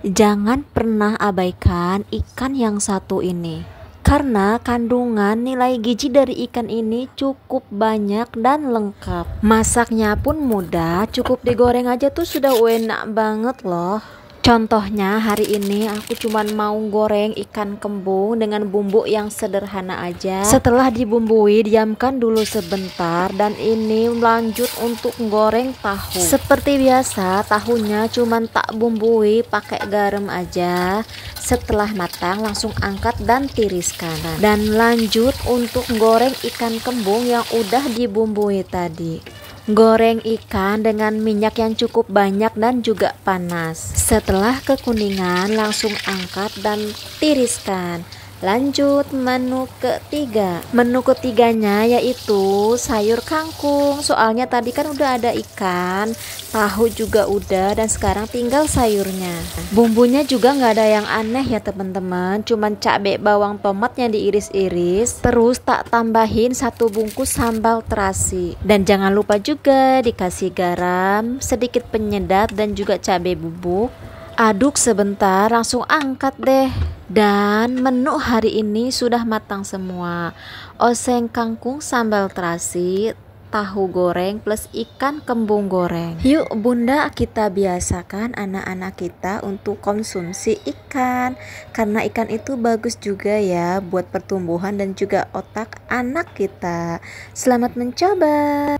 jangan pernah abaikan ikan yang satu ini karena kandungan nilai gizi dari ikan ini cukup banyak dan lengkap masaknya pun mudah cukup digoreng aja tuh sudah enak banget loh Contohnya hari ini aku cuman mau goreng ikan kembung dengan bumbu yang sederhana aja Setelah dibumbui diamkan dulu sebentar dan ini lanjut untuk goreng tahu Seperti biasa tahunya cuman tak bumbui pakai garam aja Setelah matang langsung angkat dan tiriskan Dan lanjut untuk goreng ikan kembung yang udah dibumbui tadi Goreng ikan dengan minyak yang cukup banyak dan juga panas. Setelah kekuningan, langsung angkat dan tiriskan. Lanjut menu ketiga. Menu ketiganya yaitu sayur kangkung. Soalnya tadi kan udah ada ikan, tahu juga udah dan sekarang tinggal sayurnya. Bumbunya juga nggak ada yang aneh ya teman-teman. Cuman cabai, bawang, tomat yang diiris-iris. Terus tak tambahin satu bungkus sambal terasi. Dan jangan lupa juga dikasih garam, sedikit penyedap dan juga cabai bubuk. Aduk sebentar, langsung angkat deh. Dan menu hari ini sudah matang semua. Oseng kangkung sambal terasi, tahu goreng plus ikan kembung goreng. Yuk bunda kita biasakan anak-anak kita untuk konsumsi ikan karena ikan itu bagus juga ya buat pertumbuhan dan juga otak anak kita. Selamat mencoba.